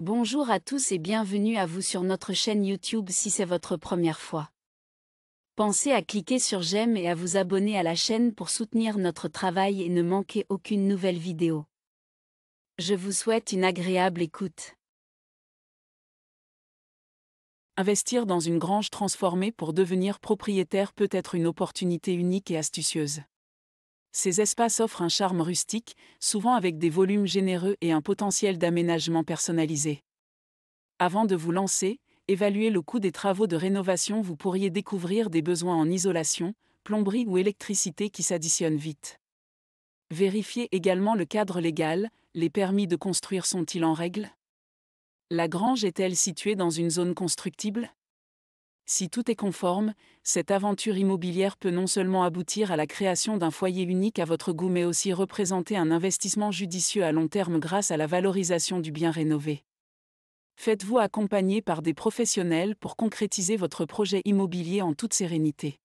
Bonjour à tous et bienvenue à vous sur notre chaîne YouTube si c'est votre première fois. Pensez à cliquer sur j'aime et à vous abonner à la chaîne pour soutenir notre travail et ne manquer aucune nouvelle vidéo. Je vous souhaite une agréable écoute. Investir dans une grange transformée pour devenir propriétaire peut être une opportunité unique et astucieuse. Ces espaces offrent un charme rustique, souvent avec des volumes généreux et un potentiel d'aménagement personnalisé. Avant de vous lancer, évaluez le coût des travaux de rénovation. Vous pourriez découvrir des besoins en isolation, plomberie ou électricité qui s'additionnent vite. Vérifiez également le cadre légal, les permis de construire sont-ils en règle La grange est-elle située dans une zone constructible si tout est conforme, cette aventure immobilière peut non seulement aboutir à la création d'un foyer unique à votre goût mais aussi représenter un investissement judicieux à long terme grâce à la valorisation du bien rénové. Faites-vous accompagner par des professionnels pour concrétiser votre projet immobilier en toute sérénité.